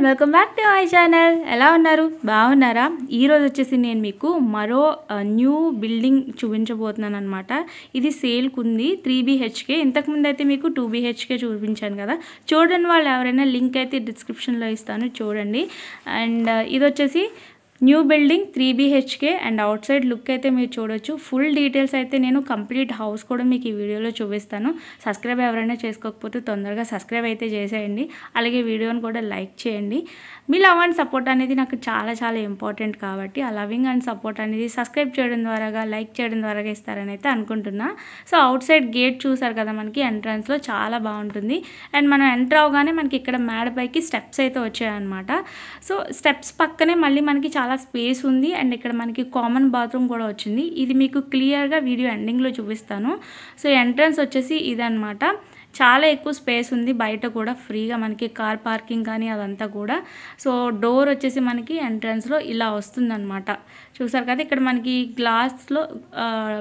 and welcome back to my channel ఎలా ఉన్నారు బాగున్నారా ఈరోజు వచ్చేసి నేను మీకు మరో న్యూ బిల్డింగ్ చూపించబోతున్నాను అనమాట ఇది సేల్కి ఉంది త్రీ బీహెచ్కే ఇంతకుముందు అయితే మీకు టూ బీహెచ్కే చూపించాను కదా చూడండి వాళ్ళు ఎవరైనా లింక్ అయితే డిస్క్రిప్షన్లో ఇస్తాను చూడండి అండ్ ఇది వచ్చేసి new building three BHK and outside look అయితే మీరు చూడొచ్చు ఫుల్ డీటెయిల్స్ అయితే నేను కంప్లీట్ హౌస్ కూడా మీకు ఈ వీడియోలో చూపిస్తాను సబ్స్క్రైబ్ ఎవరైనా చేసుకోకపోతే తొందరగా సబ్స్క్రైబ్ అయితే చేసేయండి అలాగే వీడియోని కూడా లైక్ చేయండి మీ లవ్ అండ్ సపోర్ట్ అనేది నాకు చాలా చాలా ఇంపార్టెంట్ కాబట్టి ఆ లవింగ్ అండ్ సపోర్ట్ అనేది సబ్స్క్రైబ్ చేయడం ద్వారాగా లైక్ చేయడం ద్వారా ఇస్తారని అయితే అనుకుంటున్నా సో అవుట్ సైడ్ గేట్ చూసారు కదా మనకి ఎంట్రన్స్లో చాలా బాగుంటుంది అండ్ మనం ఎంటర్ అవగానే మనకి ఇక్కడ మేడపైకి స్టెప్స్ అయితే వచ్చాయన్నమాట సో స్టెప్స్ పక్కనే మళ్ళీ మనకి చాలా చాలా స్పేస్ ఉంది అండ్ ఇక్కడ మనకి కామన్ బాత్రూమ్ కూడా వచ్చింది ఇది మీకు క్లియర్గా వీడియో ఎండింగ్లో చూపిస్తాను సో ఎంట్రన్స్ వచ్చేసి ఇదనమాట చాలా ఎక్కువ స్పేస్ ఉంది బయట కూడా ఫ్రీగా మనకి కార్ పార్కింగ్ కానీ అదంతా కూడా సో డోర్ వచ్చేసి మనకి ఎంట్రన్స్లో ఇలా వస్తుందన్నమాట చూసారు కదా ఇక్కడ మనకి గ్లాస్లో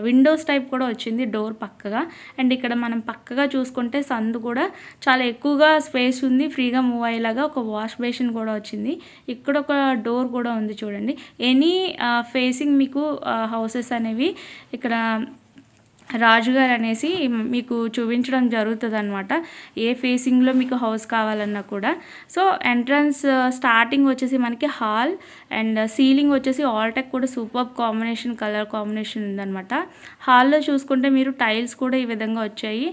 విండోస్ టైప్ కూడా వచ్చింది డోర్ పక్కగా అండ్ ఇక్కడ మనం పక్కగా చూసుకుంటే సందు కూడా చాలా ఎక్కువగా స్పేస్ ఉంది ఫ్రీగా మూవ్ అయ్యేలాగా ఒక వాష్ బేసిన్ కూడా వచ్చింది ఇక్కడ ఒక డోర్ కూడా ఉంది చూడండి ఎనీ ఫేసింగ్ మీకు హౌసెస్ అనేవి ఇక్కడ రాజుగారు అనేసి మీకు చూపించడం జరుగుతుంది అనమాట ఏ ఫేసింగ్లో మీకు హౌస్ కావాలన్నా కూడా సో ఎంట్రన్స్ స్టార్టింగ్ వచ్చేసి మనకి హాల్ అండ్ సీలింగ్ వచ్చేసి ఆల్టెక్ కూడా సూపర్ కాంబినేషన్ కలర్ కాంబినేషన్ ఉందనమాట హాల్లో చూసుకుంటే మీరు టైల్స్ కూడా ఈ విధంగా వచ్చాయి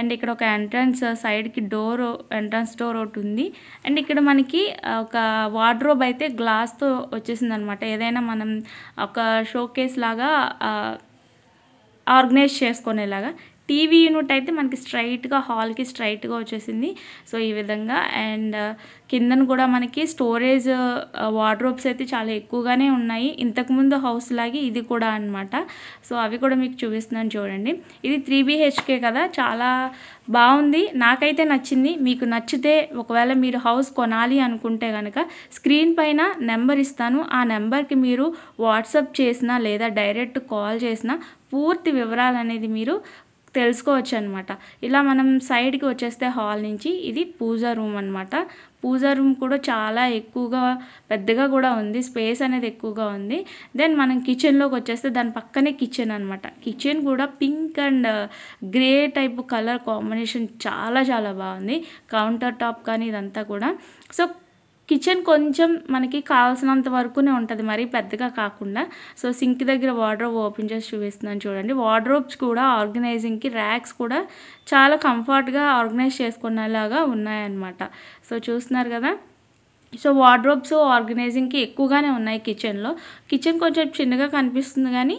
అండ్ ఇక్కడ ఒక ఎంట్రన్స్ సైడ్కి డోర్ ఎంట్రన్స్ డోర్ ఒకటి ఉంది అండ్ ఇక్కడ మనకి ఒక వార్డ్రోబ్ అయితే గ్లాస్తో వచ్చేసింది అనమాట ఏదైనా మనం ఒక షోకేస్ లాగా ఆర్గనైజ్ చేసుకునేలాగా టీవీ యూనిట్ అయితే మనకి స్ట్రైట్గా హాల్కి స్ట్రైట్గా వచ్చేసింది సో ఈ విధంగా అండ్ కిందన కూడా మనకి స్టోరేజ్ వార్డ్రోబ్స్ అయితే చాలా ఎక్కువగానే ఉన్నాయి ఇంతకుముందు హౌస్ లాగే ఇది కూడా అనమాట సో అవి కూడా మీకు చూపిస్తున్నాను చూడండి ఇది త్రీ బీహెచ్కే కదా చాలా బాగుంది నాకైతే నచ్చింది మీకు నచ్చితే ఒకవేళ మీరు హౌస్ కొనాలి అనుకుంటే కనుక స్క్రీన్ పైన నెంబర్ ఇస్తాను ఆ నెంబర్కి మీరు వాట్సప్ చేసినా లేదా డైరెక్ట్ కాల్ చేసినా పూర్తి వివరాలు అనేది మీరు తెలుసుకోవచ్చు అనమాట ఇలా మనం సైడ్కి వచ్చేస్తే హాల్ నుంచి ఇది పూజ రూమ్ అనమాట పూజ రూమ్ కూడా చాలా ఎక్కువగా పెద్దగా కూడా ఉంది స్పేస్ అనేది ఎక్కువగా ఉంది దెన్ మనం కిచెన్లోకి వచ్చేస్తే దాని పక్కనే కిచెన్ అనమాట కిచెన్ కూడా pink and grey type colour combination చాలా చాలా బాగుంది కౌంటర్ టాప్ కానీ ఇదంతా కూడా సో కిచెన్ కొంచెం మనకి కావాల్సినంత వరకునే ఉంటుంది మరి పెద్దగా కాకుండా సో సింక్ దగ్గర వార్డ్రోబ్ ఓపెన్ చేసి చూపిస్తున్నాను చూడండి వార్డ్రోబ్స్ కూడా ఆర్గనైజింగ్కి ర్యాక్స్ కూడా చాలా కంఫర్ట్గా ఆర్గనైజ్ చేసుకునేలాగా ఉన్నాయన్నమాట సో చూస్తున్నారు కదా సో వార్డ్రోబ్స్ ఆర్గనైజింగ్కి ఎక్కువగానే ఉన్నాయి కిచెన్లో కిచెన్ కొంచెం చిన్నగా కనిపిస్తుంది కానీ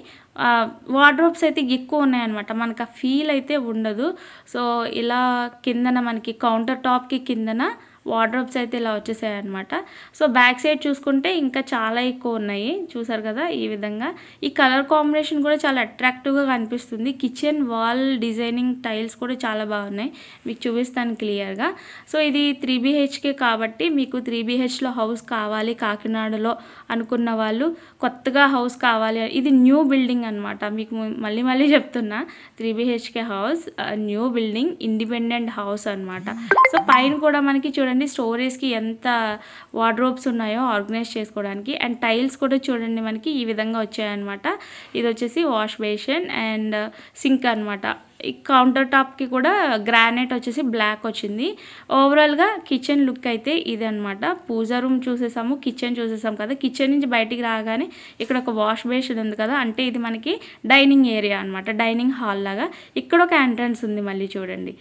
వార్డ్రోబ్స్ అయితే ఎక్కువ ఉన్నాయన్నమాట మనకు ఆ ఫీల్ అయితే ఉండదు సో ఇలా కిందన మనకి కౌంటర్ టాప్కి కిందన వార్డ్రోబ్స్ అయితే ఇలా వచ్చేసాయి అనమాట సో బ్యాక్ సైడ్ చూసుకుంటే ఇంకా చాలా ఎక్కువ ఉన్నాయి చూసారు కదా ఈ విధంగా ఈ కలర్ కాంబినేషన్ కూడా చాలా అట్రాక్టివ్గా కనిపిస్తుంది కిచెన్ వాల్ డిజైనింగ్ టైల్స్ కూడా చాలా బాగున్నాయి మీకు చూపిస్తాను క్లియర్గా సో ఇది త్రీ బీహెచ్కే కాబట్టి మీకు త్రీ బీహెచ్లో హౌస్ కావాలి కాకినాడలో అనుకున్న వాళ్ళు కొత్తగా హౌస్ కావాలి ఇది న్యూ బిల్డింగ్ అనమాట మీకు మళ్ళీ మళ్ళీ చెప్తున్నా three BHK house new building independent house అనమాట సో పైన కూడా మనకి చూడ చూడండి స్టోరీస్కి ఎంత వార్డ్రోబ్స్ ఉన్నాయో ఆర్గనైజ్ చేసుకోవడానికి అండ్ టైల్స్ కూడా చూడండి మనకి ఈ విధంగా వచ్చాయన్నమాట ఇది వచ్చేసి వాష్ బేషన్ అండ్ సింక్ అనమాట కౌంటర్ టాప్కి కూడా గ్రానైట్ వచ్చేసి బ్లాక్ వచ్చింది ఓవరాల్గా కిచెన్ లుక్ అయితే ఇది అనమాట పూజా రూమ్ చూసేసాము కిచెన్ చూసేసాము కదా కిచెన్ నుంచి బయటికి రాగానే ఇక్కడ ఒక వాష్ బేషన్ ఉంది కదా అంటే ఇది మనకి డైనింగ్ ఏరియా అనమాట డైనింగ్ హాల్ లాగా ఇక్కడ ఒక ఎంట్రన్స్ ఉంది మళ్ళీ చూడండి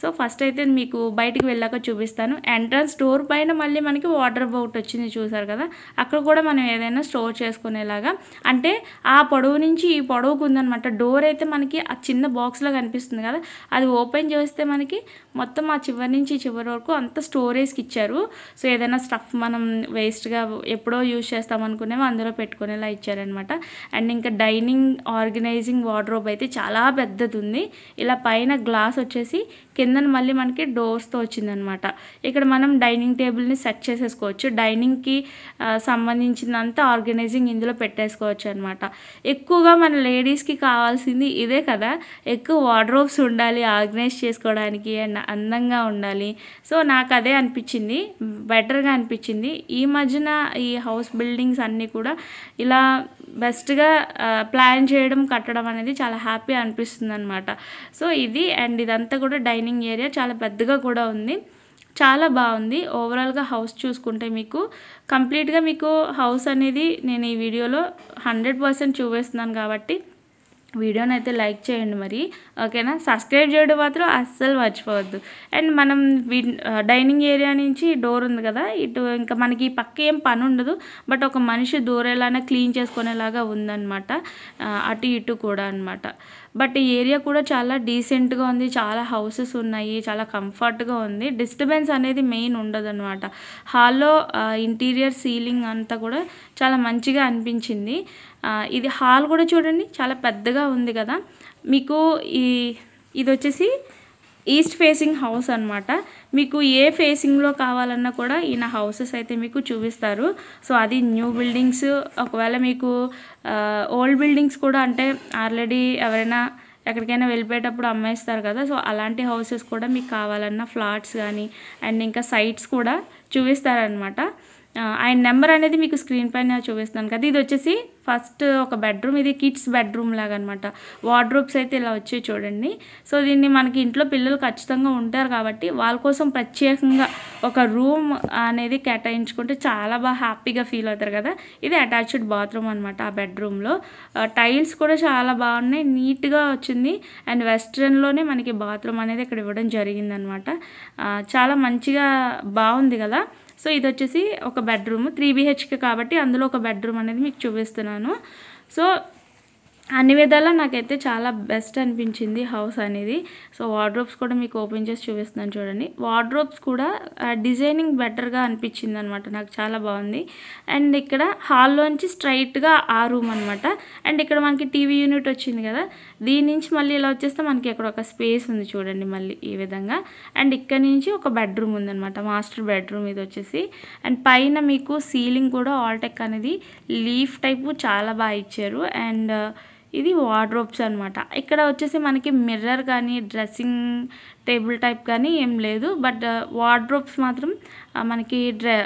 సో ఫస్ట్ అయితే మీకు బయటికి వెళ్ళాక చూపిస్తాను ఎంట్రన్స్ డోర్ పైన మళ్ళీ మనకి వాటర్ బౌట్ వచ్చింది చూసారు కదా అక్కడ కూడా మనం ఏదైనా స్టోర్ చేసుకునేలాగా అంటే ఆ పొడవు నుంచి ఈ పొడవుకు ఉందనమాట డోర్ అయితే మనకి ఆ చిన్న బాక్స్లో కనిపిస్తుంది కదా అది ఓపెన్ చేస్తే మనకి మొత్తం ఆ చివరి నుంచి చివరి వరకు అంత స్టోరేజ్కి ఇచ్చారు సో ఏదైనా స్టఫ్ మనం వేస్ట్గా ఎప్పుడో యూజ్ చేస్తాం అందులో పెట్టుకునేలా ఇచ్చారనమాట అండ్ ఇంకా డైనింగ్ ఆర్గనైజింగ్ వార్డ్రోబ్ అయితే చాలా పెద్దది ఉంది ఇలా పైన గ్లాస్ వచ్చేసి కిందన మళ్ళీ మనకి డోర్స్తో వచ్చిందనమాట ఇక్కడ మనం డైనింగ్ టేబుల్ని సెట్ చేసేసుకోవచ్చు డైనింగ్కి సంబంధించినంత ఆర్గనైజింగ్ ఇందులో పెట్టేసుకోవచ్చు అనమాట ఎక్కువగా మన లేడీస్కి కావాల్సింది ఇదే కదా ఎక్కువ వార్డ్రోబ్స్ ఉండాలి ఆర్గనైజ్ చేసుకోవడానికి అండ్ అందంగా ఉండాలి సో నాకు అదే అనిపించింది బెటర్గా అనిపించింది ఈ మధ్యన ఈ హౌస్ బిల్డింగ్స్ అన్నీ కూడా ఇలా బెస్ట్గా ప్లాన్ చేయడం కట్టడం అనేది చాలా హ్యాపీ అనిపిస్తుంది అనమాట సో ఇది అండ్ ఇదంతా కూడా డైనింగ్ ఏరియా చాలా పెద్దగా కూడా ఉంది చాలా బాగుంది ఓవరాల్గా హౌస్ చూసుకుంటే మీకు కంప్లీట్గా మీకు హౌస్ అనేది నేను ఈ వీడియోలో హండ్రెడ్ పర్సెంట్ చూపిస్తున్నాను కాబట్టి వీడియోని అయితే లైక్ చేయండి మరి ఓకేనా సబ్స్క్రైబ్ చేయడం మాత్రం అస్సలు మర్చిపోవద్దు అండ్ మనం డైనింగ్ ఏరియా నుంచి డోర్ ఉంది కదా ఇటు ఇంకా మనకి పక్క ఏం పని ఉండదు బట్ ఒక మనిషి దూరేలానే క్లీన్ చేసుకునేలాగా ఉందన్నమాట అటు ఇటు కూడా అనమాట బట్ ఈ ఏరియా కూడా చాలా డీసెంట్గా ఉంది చాలా హౌసెస్ ఉన్నాయి చాలా కంఫర్ట్గా ఉంది డిస్టర్బెన్స్ అనేది మెయిన్ ఉండదు అనమాట హాల్లో ఇంటీరియర్ సీలింగ్ అంతా కూడా చాలా మంచిగా అనిపించింది ఇది హాల్ కూడా చూడండి చాలా పెద్దగా ఉంది కదా మీకు ఈ ఇది వచ్చేసి ఈస్ట్ ఫేసింగ్ హౌస్ అనమాట మీకు ఏ ఫేసింగ్లో కావాలన్నా కూడా ఈయన హౌసెస్ అయితే మీకు చూపిస్తారు సో అది న్యూ బిల్డింగ్స్ ఒకవేళ మీకు ఓల్డ్ బిల్డింగ్స్ కూడా అంటే ఆల్రెడీ ఎవరైనా ఎక్కడికైనా వెళ్ళిపోయేటప్పుడు అమ్మేస్తారు కదా సో అలాంటి హౌసెస్ కూడా మీకు కావాలన్నా ఫ్లాట్స్ కానీ అండ్ ఇంకా సైట్స్ కూడా చూపిస్తారనమాట ఆయన నెంబర్ అనేది మీకు స్క్రీన్ పైన చూపిస్తున్నాను కదా ఇది వచ్చేసి ఫస్ట్ ఒక బెడ్రూమ్ ఇది కిడ్స్ బెడ్రూమ్ లాగా అనమాట వార్డ్రోబ్స్ అయితే ఇలా వచ్చాయి చూడండి సో దీన్ని మనకి ఇంట్లో పిల్లలు ఖచ్చితంగా ఉంటారు కాబట్టి వాళ్ళ కోసం ప్రత్యేకంగా ఒక రూమ్ అనేది కేటాయించుకుంటే చాలా బాగా హ్యాపీగా ఫీల్ అవుతారు కదా ఇది అటాచ్డ్ బాత్రూమ్ అనమాట ఆ బెడ్రూమ్లో టైల్స్ కూడా చాలా బాగున్నాయి నీట్గా వచ్చింది అండ్ వెస్ట్రన్లోనే మనకి బాత్రూమ్ అనేది ఇక్కడ ఇవ్వడం జరిగిందనమాట చాలా మంచిగా బాగుంది కదా సో ఇది వచ్చేసి ఒక బెడ్రూమ్ త్రీ బీహెచ్కే కాబట్టి అందులో ఒక బెడ్రూమ్ అనేది మీకు చూపిస్తున్నాను సో అన్ని విధాలా నాకైతే చాలా బెస్ట్ అనిపించింది హౌస్ అనేది సో వార్డ్రోబ్స్ కూడా మీకు ఓపెన్ చేసి చూపిస్తున్నాను చూడండి వార్డ్రోబ్స్ కూడా డిజైనింగ్ బెటర్గా అనిపించింది అనమాట నాకు చాలా బాగుంది అండ్ ఇక్కడ హాల్లోంచి స్ట్రైట్గా ఆ రూమ్ అనమాట అండ్ ఇక్కడ మనకి టీవీ యూనిట్ వచ్చింది కదా దీని నుంచి మళ్ళీ ఇలా వచ్చేస్తే మనకి ఇక్కడ ఒక స్పేస్ ఉంది చూడండి మళ్ళీ ఈ విధంగా అండ్ ఇక్కడ నుంచి ఒక బెడ్రూమ్ ఉందనమాట మాస్టర్ బెడ్రూమ్ ఇది వచ్చేసి అండ్ పైన మీకు సీలింగ్ కూడా ఆల్టెక్ అనేది లీఫ్ టైపు చాలా బాగా ఇచ్చారు అండ్ ఇది వార్డ్రోబ్స్ అనమాట ఇక్కడ వచ్చేసి మనకి మిర్రర్ కానీ డ్రెస్సింగ్ టేబుల్ టైప్ కానీ ఏం లేదు బట్ వార్డ్రోబ్స్ మాత్రం మనకి డ్రె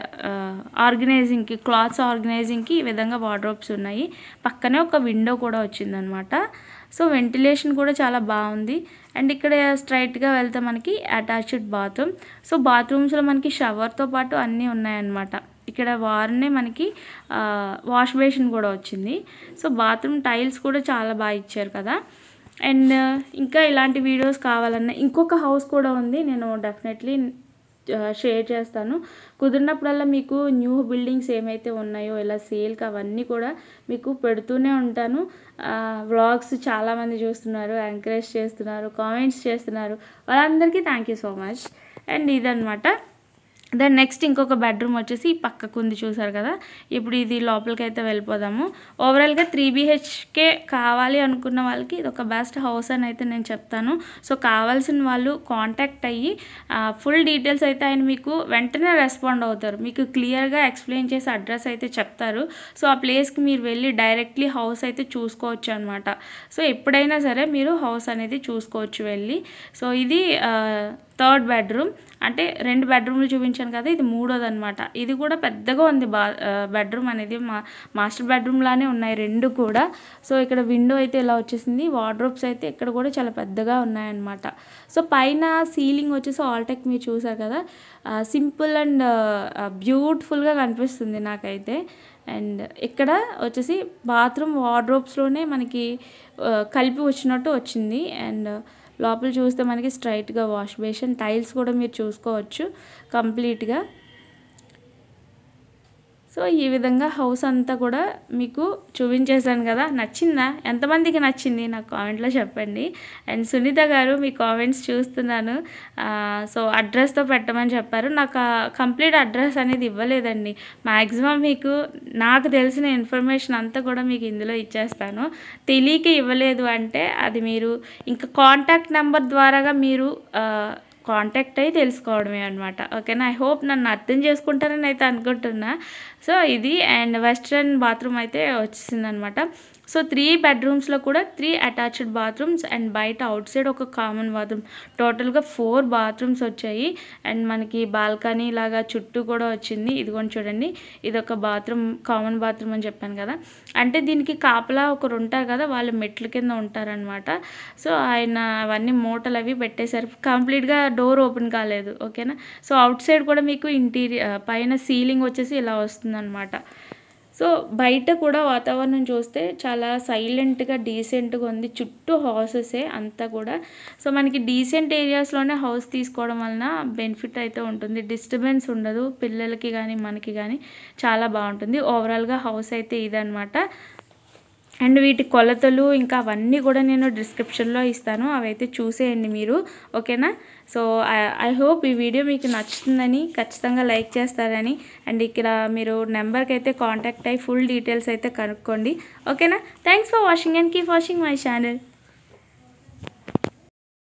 ఆర్గనైజింగ్కి క్లాత్స్ ఆర్గనైజింగ్కి ఈ విధంగా వార్డ్రోబ్స్ ఉన్నాయి పక్కనే ఒక విండో కూడా వచ్చిందనమాట సో వెంటిలేషన్ కూడా చాలా బాగుంది అండ్ ఇక్కడ స్ట్రైట్గా వెళ్తే మనకి అటాచ్డ్ బాత్రూమ్ సో బాత్రూమ్స్లో మనకి షవర్తో పాటు అన్నీ ఉన్నాయన్నమాట ఇక్కడ వారనే మనకి వాష్ బేషన్ కూడా వచ్చింది సో బాత్రూమ్ టైల్స్ కూడా చాలా బాగా ఇచ్చారు కదా అండ్ ఇంకా ఇలాంటి వీడియోస్ కావాలన్నా ఇంకొక హౌస్ కూడా ఉంది నేను డెఫినెట్లీ షేర్ చేస్తాను కుదిరినప్పుడల్లా మీకు న్యూ బిల్డింగ్స్ ఏమైతే ఉన్నాయో ఇలా సేల్కి అవన్నీ కూడా మీకు పెడుతూనే ఉంటాను వ్లాగ్స్ చాలామంది చూస్తున్నారు ఎంకరేజ్ చేస్తున్నారు కామెంట్స్ చేస్తున్నారు వాళ్ళందరికీ thank you so much and ఇదనమాట దెన్ నెక్స్ట్ ఇంకొక బెడ్రూమ్ వచ్చేసి పక్కకు ఉంది చూసారు కదా ఇప్పుడు ఇది లోపలికి అయితే వెళ్ళిపోదాము ఓవరాల్గా త్రీ బీహెచ్కే కావాలి అనుకున్న వాళ్ళకి ఇది ఒక బెస్ట్ హౌస్ అని అయితే నేను చెప్తాను సో కావాల్సిన వాళ్ళు కాంటాక్ట్ అయ్యి ఫుల్ డీటెయిల్స్ అయితే ఆయన మీకు వెంటనే రెస్పాండ్ అవుతారు మీకు క్లియర్గా ఎక్స్ప్లెయిన్ చేసి అడ్రస్ అయితే చెప్తారు సో ఆ ప్లేస్కి మీరు వెళ్ళి డైరెక్ట్లీ హౌస్ అయితే చూసుకోవచ్చు అనమాట సో ఎప్పుడైనా సరే మీరు హౌస్ అనేది చూసుకోవచ్చు వెళ్ళి సో ఇది థర్డ్ బెడ్రూమ్ అంటే రెండు బెడ్రూమ్లు చూపించాను కదా ఇది మూడోది అనమాట ఇది కూడా పెద్దగా ఉంది బా బెడ్రూమ్ అనేది మా మాస్టర్ బెడ్రూమ్లానే ఉన్నాయి రెండు కూడా సో ఇక్కడ విండో అయితే ఇలా వచ్చేసింది వార్డ్రోబ్స్ అయితే ఇక్కడ కూడా చాలా పెద్దగా ఉన్నాయన్నమాట సో పైన సీలింగ్ వచ్చేసి ఆల్టెక్ మీరు చూసారు కదా సింపుల్ అండ్ బ్యూటిఫుల్గా కనిపిస్తుంది నాకైతే అండ్ ఇక్కడ వచ్చేసి బాత్రూమ్ వార్డ్రోబ్స్లోనే మనకి కలిపి వచ్చినట్టు వచ్చింది అండ్ లోపల చూస్తే మనకి స్ట్రైట్గా వాష్ బేసిన్ టైల్స్ కూడా మీరు చూసుకోవచ్చు కంప్లీట్గా సో ఈ విధంగా హౌస్ అంతా కూడా మీకు చూపించేశాను కదా నచ్చిందా ఎంతమందికి నచ్చింది నాకు కామెంట్లో చెప్పండి అండ్ సునీత గారు మీ కామెంట్స్ చూస్తున్నాను సో అడ్రస్తో పెట్టమని చెప్పారు నాకు కంప్లీట్ అడ్రస్ అనేది ఇవ్వలేదండి మ్యాక్సిమం మీకు నాకు తెలిసిన ఇన్ఫర్మేషన్ అంతా కూడా మీకు ఇందులో ఇచ్చేస్తాను తెలియక ఇవ్వలేదు అంటే అది మీరు ఇంకా కాంటాక్ట్ నెంబర్ ద్వారాగా మీరు కాంటాక్ట్ అయ్యి తెలుసుకోవడమే అనమాట ఓకేనా ఐ హోప్ నన్ను అర్థం చేసుకుంటారని అయితే అనుకుంటున్నా సో ఇది అండ్ వెస్ట్రన్ బాత్రూమ్ అయితే అనమాట సో త్రీ బెడ్రూమ్స్లో కూడా త్రీ అటాచ్డ్ బాత్రూమ్స్ అండ్ బయట అవుట్ సైడ్ ఒక కామన్ బాత్రూమ్ టోటల్గా ఫోర్ బాత్రూమ్స్ వచ్చాయి అండ్ మనకి బాల్కనీ లాగా చుట్టూ కూడా వచ్చింది కొన్ని చూడండి ఇది ఒక బాత్రూమ్ కామన్ బాత్రూమ్ అని చెప్పాను కదా అంటే దీనికి కాపలా ఒకరు ఉంటారు కదా వాళ్ళు మెట్ల కింద ఉంటారనమాట సో ఆయన అవన్నీ మూటలు అవి పెట్టేశారు కంప్లీట్గా డోర్ ఓపెన్ కాలేదు ఓకేనా సో అవుట్ సైడ్ కూడా మీకు ఇంటీరియర్ పైన సీలింగ్ వచ్చేసి ఇలా వస్తుంది వస్తుందన్నమాట సో బయట కూడా వాతావరణం చూస్తే చాలా సైలెంట్గా డీసెంట్గా ఉంది చుట్టూ హౌసెసే అంతా కూడా సో మనకి డీసెంట్ ఏరియాస్లోనే హౌస్ తీసుకోవడం వలన బెనిఫిట్ అయితే ఉంటుంది డిస్టర్బెన్స్ ఉండదు పిల్లలకి కానీ మనకి కానీ చాలా బాగుంటుంది ఓవరాల్గా హౌస్ అయితే ఇదనమాట అండ్ వీటి కొలతలు ఇంకా అవన్నీ కూడా నేను డిస్క్రిప్షన్లో ఇస్తాను అవైతే చూసేయండి మీరు ఓకేనా సో ఐ హోప్ ఈ వీడియో మీకు నచ్చుతుందని ఖచ్చితంగా లైక్ చేస్తారని అండ్ ఇక్కడ మీరు నెంబర్కి అయితే కాంటాక్ట్ అయ్యి ఫుల్ డీటెయిల్స్ అయితే కనుక్కోండి ఓకేనా thanks for watching and keep watching my channel